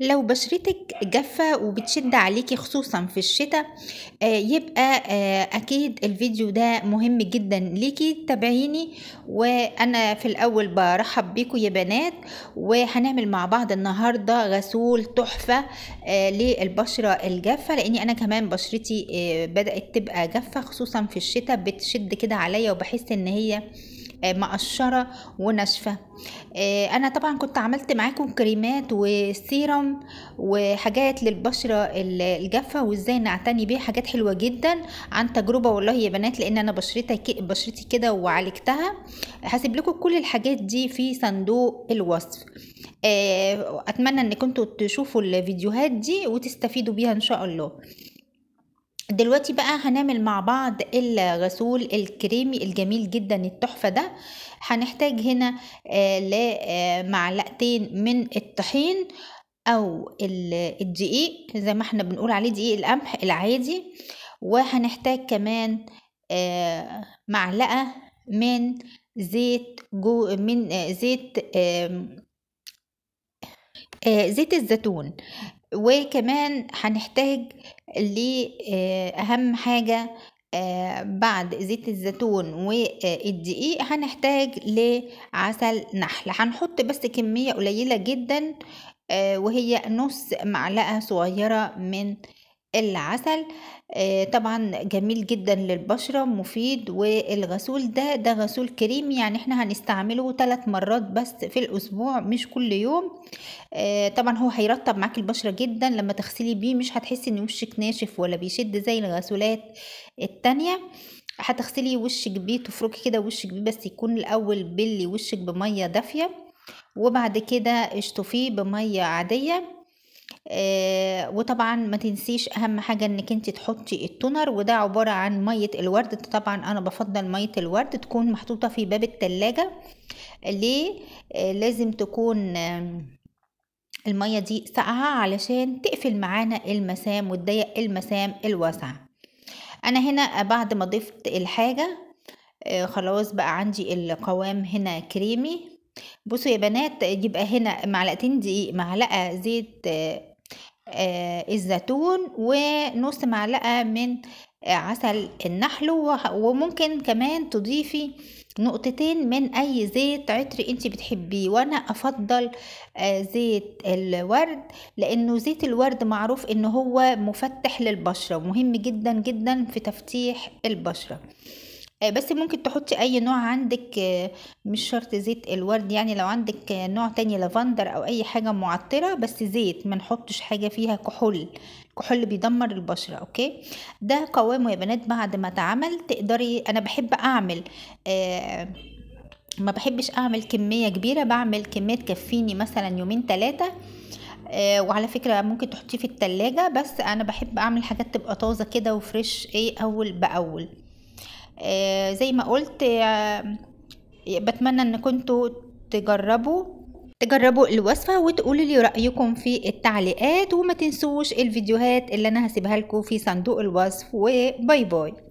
لو بشرتك جافة وبتشد عليكي خصوصا في الشتاء آه، يبقى آه، أكيد الفيديو ده مهم جدا ليكي تابعيني وأنا في الأول برحب بيكم يا بنات وهنعمل مع بعض النهاردة غسول تحفة آه، للبشرة الجافة لأني أنا كمان بشرتي بدأت تبقى جافة خصوصا في الشتاء بتشد كده عليا وبحس إن هي آه، مقشره وناشفه آه، انا طبعا كنت عملت معاكم كريمات وسيرم وحاجات للبشره الجافه وازاي نعتني بيها حاجات حلوه جدا عن تجربه والله يا بنات لان انا بشرتي بشرتي كده وعالجتها هسيب لكم كل الحاجات دي في صندوق الوصف آه، اتمنى ان كنتوا تشوفوا الفيديوهات دي وتستفيدوا بيها ان شاء الله دلوقتي بقى هنعمل مع بعض الغسول الكريمي الجميل جدا التحفة ده هنحتاج هنا آه، لمعلقتين آه، من الطحين او الدقيق زي ما احنا بنقول عليه دقيق القمح العادي وهنحتاج كمان آه، معلقة من زيت جو من زيت زيت الزيتون وكمان هنحتاج اللي آه، أهم حاجة آه، بعد زيت الزيتون والدقيق آه، هنحتاج لعسل نحل هنحط بس كمية قليلة جدا وهي نص معلقة صغيرة من العسل آه، طبعا جميل جدا للبشرة مفيد والغسول ده ده غسول كريم يعني احنا هنستعمله ثلاث مرات بس في الأسبوع مش كل يوم آه، طبعا هو هيرطب معك البشرة جدا لما تغسلي بيه مش هتحسي ان وشك ناشف ولا بيشد زي الغسولات التانية هتغسلي وشك بيه تفركي كده وشك بيه بس يكون الأول بلي وشك بمية دافية وبعد كده اشطفيه بمية عادية آه، وطبعا ما تنسيش اهم حاجة انك انت تحطي التونر وده عبارة عن مية الورد طبعا انا بفضل مية الورد تكون محطوطة في باب التلاجة ليه آه، لازم تكون المية دي ساقعة علشان تقفل معانا المسام وتضيق المسام الواسعة انا هنا بعد ما ضفت الحاجة آه، خلاص بقى عندي القوام هنا كريمي بصوا يا بنات يبقى هنا معلقتين دقيق معلقة زيت آه الزيتون ونص معلقة من عسل النحل وممكن كمان تضيفي نقطتين من اي زيت عطر انت بتحبيه وانا افضل زيت الورد لانه زيت الورد معروف ان هو مفتح للبشره ومهم جدا جدا في تفتيح البشره آه، بس ممكن تحطي اي نوع عندك آه، مش شرط زيت الورد يعني لو عندك آه، نوع تاني لافندر او اي حاجه معطره بس زيت ما نحطش حاجه فيها كحول كحول بيدمر البشره اوكي ده قوامه يا بنات بعد ما اتعمل تقدري انا بحب اعمل ما بحبش اعمل كميه كبيره بعمل كميه تكفيني مثلا يومين ثلاثه وعلى فكره ممكن تحطيه في التلاجة بس انا بحب اعمل حاجات تبقى طازه كده وفريش ايه اول باول آه، زي ما قلت آه، بتمنى ان كنتوا تجربوا تجربوا الوصفة وتقولوا لي رأيكم في التعليقات وما تنسوش الفيديوهات اللي انا هسيبها لكم في صندوق الوصف وباي باي